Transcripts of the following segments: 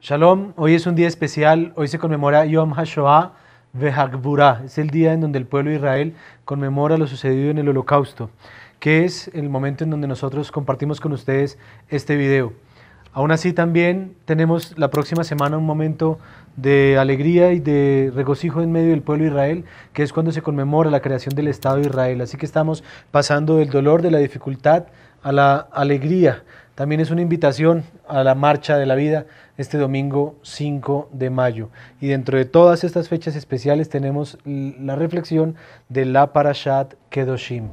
Shalom, hoy es un día especial, hoy se conmemora Yom HaShoah Vehagburah, es el día en donde el pueblo de Israel conmemora lo sucedido en el holocausto, que es el momento en donde nosotros compartimos con ustedes este video. Aún así también tenemos la próxima semana un momento de alegría y de regocijo en medio del pueblo de Israel, que es cuando se conmemora la creación del Estado de Israel. Así que estamos pasando del dolor, de la dificultad, a la alegría. También es una invitación a la marcha de la vida este domingo 5 de mayo. Y dentro de todas estas fechas especiales tenemos la reflexión de la Parashat Kedoshim.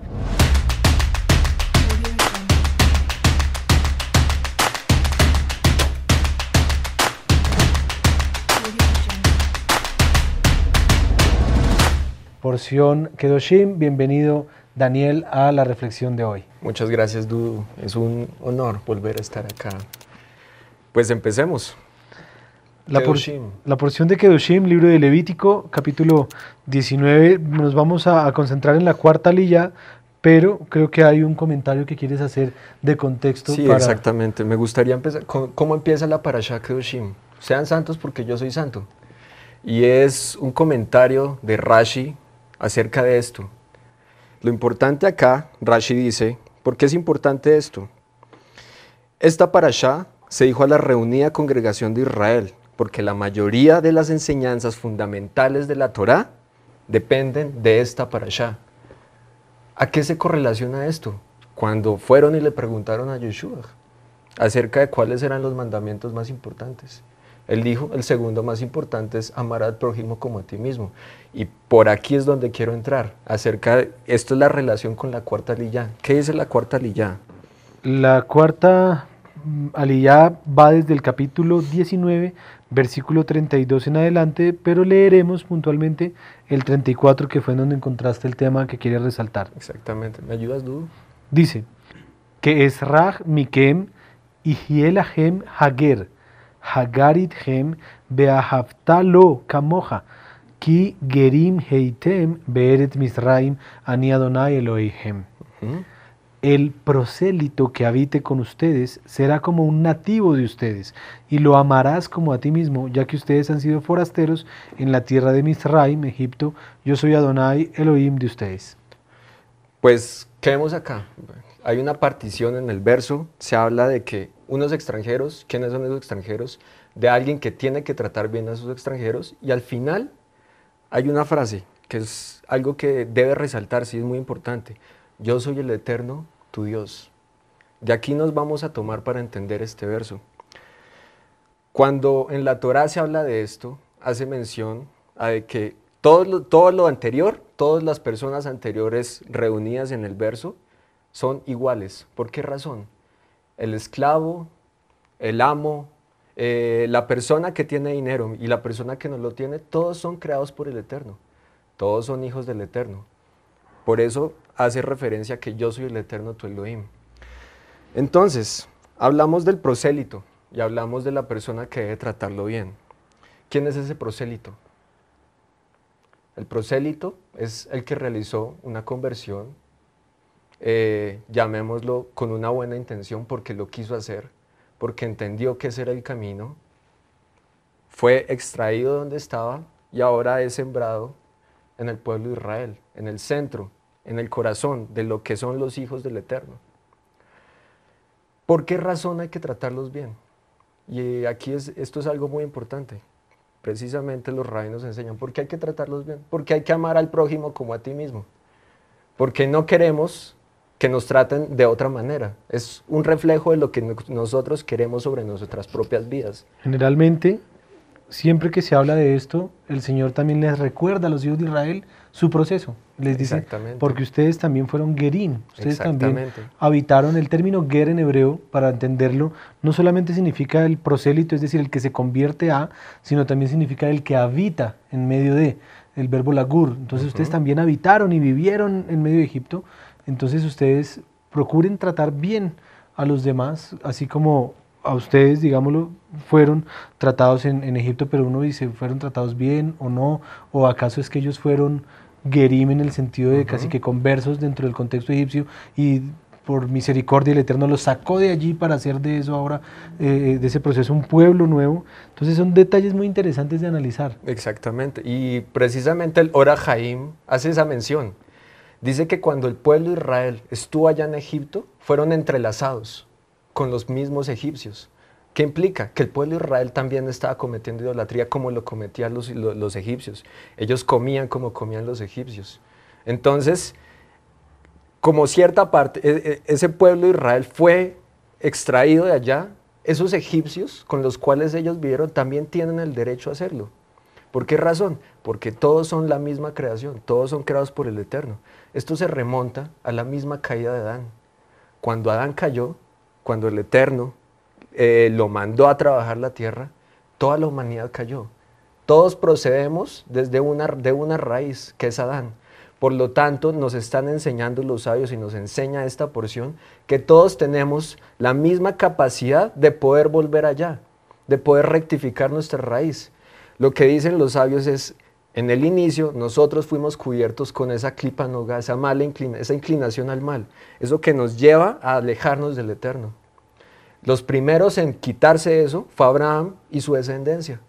Porción Kedoshim, bienvenido Daniel a la reflexión de hoy. Muchas gracias, Dudu. Es un honor volver a estar acá. Pues empecemos. La, la, porción de Kedushim, libro de Levítico, capítulo 19, nos vamos a, concentrar en la cuarta lilla, pero creo que hay un comentario que quieres hacer de contexto. Sí, exactamente. Me gustaría empezar. ¿Cómo empieza la parasha Kedushim? Sean santos porque yo soy santo. Y es un comentario de Rashi acerca de esto. Lo importante acá, Rashi dice, ¿por qué es importante esto? Esta parashá se dijo a la reunida congregación de Israel, porque la mayoría de las enseñanzas fundamentales de la Torá dependen de esta parashá. ¿A qué se correlaciona esto? Cuando fueron y le preguntaron a Yeshua acerca de cuáles eran los mandamientos más importantes. Él dijo, el segundo más importante es amar al prójimo como a ti mismo. Y por aquí es donde quiero entrar, acerca de, esto es la relación con la cuarta aliyah. ¿Qué dice la cuarta aliyah? La cuarta mm, aliyah va desde el capítulo 19, versículo 32 en adelante, pero leeremos puntualmente el 34 que fue en donde encontraste el tema que quería resaltar. Exactamente. ¿Me ayudas, Dudo? Dice, que es raj, Mikem y Hielahem Hager Hagarit hem beahaftalo kamoja. Ki gerim heitem beeret misraim ani Adonai Elohim. El prosélito que habite con ustedes será como un nativo de ustedes, y lo amarás como a ti mismo, ya que ustedes han sido forasteros en la tierra de Misraim, Egipto. Yo soy Adonai Elohim de ustedes. Pues, ¿qué vemos acá? hay una partición en el verso, se habla de que unos extranjeros, ¿quiénes son esos extranjeros? De alguien que tiene que tratar bien a esos extranjeros y al final hay una frase que es algo que debe resaltarse y es muy importante. Yo soy el eterno, tu Dios. De aquí nos vamos a tomar para entender este verso. Cuando en la Torá se habla de esto, hace mención a de que todo lo anterior, todas las personas anteriores reunidas en el verso, son iguales. ¿Por qué razón? El esclavo, el amo, eh, la persona que tiene dinero y la persona que no lo tiene, todos son creados por el Eterno. Todos son hijos del Eterno. Por eso hace referencia a que yo soy el Eterno, tu Elohim. Entonces, hablamos del prosélito y hablamos de la persona que debe tratarlo bien. ¿Quién es ese prosélito? El prosélito es el que realizó una conversión eh, llamémoslo, con una buena intención porque lo quiso hacer, porque entendió que ese era el camino, fue extraído donde estaba y ahora es sembrado en el pueblo de Israel, en el centro, en el corazón de lo que son los hijos del Eterno. ¿Por qué razón hay que tratarlos bien? Y aquí esto es algo muy importante. Precisamente los rabinos enseñan por qué hay que tratarlos bien, porque hay que amar al prójimo como a ti mismo. Porque no queremos que nos traten de otra manera. Es un reflejo de lo que nosotros queremos sobre nuestras propias vidas. Generalmente, siempre que se habla de esto, el Señor también les recuerda a los hijos de Israel su proceso. Les dice, porque ustedes también fueron gerín, ustedes también habitaron. El término ger en hebreo, para entenderlo, no solamente significa el prosélito, es decir, el que se convierte a, sino también significa el que habita en medio de, el verbo lagur. Entonces ustedes también habitaron y vivieron en medio de Egipto, entonces ustedes procuren tratar bien a los demás, así como a ustedes, digámoslo, fueron tratados en, Egipto, pero uno dice, ¿fueron tratados bien o no? ¿O acaso es que ellos fueron gerim en el sentido de casi que conversos dentro del contexto egipcio y por misericordia el Eterno los sacó de allí para hacer de eso ahora, eh, eh, de ese proceso, un pueblo nuevo. Entonces son detalles muy interesantes de analizar. Exactamente. Y precisamente el Ora Jaim hace esa mención. Dice que cuando el pueblo de Israel estuvo allá en Egipto, fueron entrelazados con los mismos egipcios. ¿Qué implica? Que el pueblo de Israel también estaba cometiendo idolatría como lo cometían los, egipcios. Ellos comían como comían los egipcios. Entonces, como cierta parte, e, e, ese pueblo de Israel fue extraído de allá, esos egipcios con los cuales ellos vivieron también tienen el derecho a hacerlo. ¿Por qué razón? Porque todos son la misma creación, todos son creados por el Eterno. Esto se remonta a la misma caída de Adán. Cuando Adán cayó, cuando el Eterno eh, lo mandó a trabajar la tierra, toda la humanidad cayó. Todos procedemos desde una, de una raíz, que es Adán. Por lo tanto, nos están enseñando los sabios y nos enseña esta porción que todos tenemos la misma capacidad de poder volver allá, de poder rectificar nuestra raíz. Lo que dicen los sabios es, en el inicio nosotros fuimos cubiertos con esa clipanoga, esa mala esa inclinación al mal, eso que nos lleva a alejarnos del Eterno. Los primeros en quitarse eso fue Abraham y su descendencia.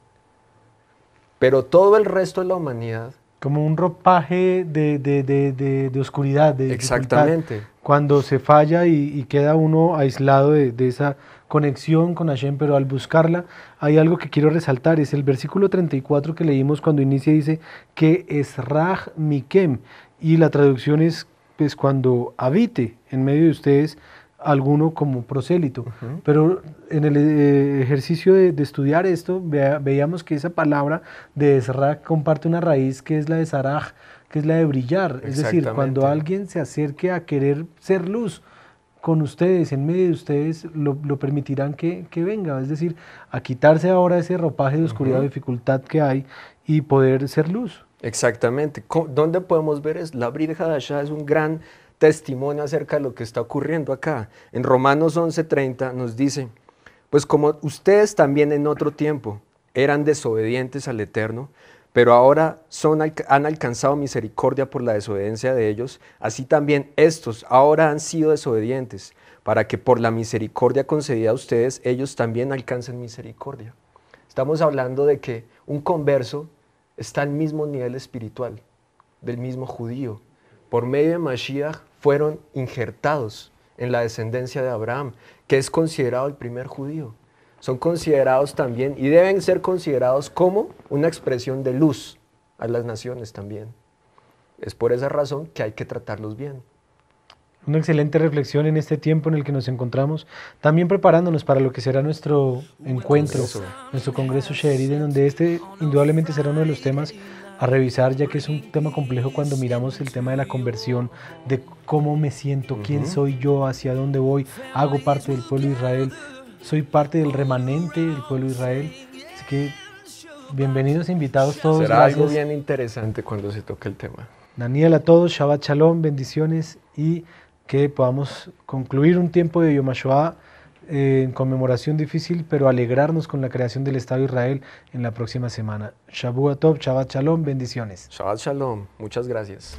Pero todo el resto de la humanidad como un ropaje de, de, de, oscuridad, de Exactamente. Cuando se falla y, queda uno aislado de, esa conexión con Hashem, pero al buscarla hay algo que quiero resaltar, es el versículo 34 que leímos cuando inicia, dice que es Raj Mikem, y la traducción es pues cuando habite en medio de ustedes, alguno como prosélito. Pero en el eh, ejercicio de, estudiar esto, veíamos que esa palabra de Esra comparte una raíz que es la de Saraj, que es la de brillar. Es decir, cuando alguien se acerque a querer ser luz con ustedes, en medio de ustedes, lo, lo permitirán que, que, venga. Es decir, a quitarse ahora ese ropaje de oscuridad, o dificultad que hay y poder ser luz. Exactamente. ¿Dónde podemos ver es La de Hadashah es un gran testimonio acerca de lo que está ocurriendo acá. En Romanos 11:30 nos dice, pues como ustedes también en otro tiempo eran desobedientes al Eterno, pero ahora son, han alcanzado misericordia por la desobediencia de ellos, así también estos ahora han sido desobedientes, para que por la misericordia concedida a ustedes ellos también alcancen misericordia. Estamos hablando de que un converso está al mismo nivel espiritual, del mismo judío, por medio de Mashiach fueron injertados en la descendencia de Abraham, que es considerado el primer judío. Son considerados también y deben ser considerados como una expresión de luz a las naciones también. Es por esa razón que hay que tratarlos bien. Una excelente reflexión en este tiempo en el que nos encontramos, también preparándonos para lo que será nuestro encuentro, nuestro Congreso Sherid, en donde este indudablemente será uno de los temas a revisar, ya que es un tema complejo cuando miramos el tema de la conversión, de cómo me siento, quién soy yo, hacia dónde voy, hago parte del pueblo de Israel, soy parte del remanente del pueblo de Israel. Así que bienvenidos, invitados todos. Será algo bien interesante cuando se toque el tema. Daniel, a todos, Shabbat Shalom, bendiciones y que podamos concluir un tiempo de Yom en conmemoración difícil, pero alegrarnos con la creación del Estado de Israel en la próxima semana. Shavuot Shabbat Shalom, bendiciones. Shabbat Shalom, muchas gracias.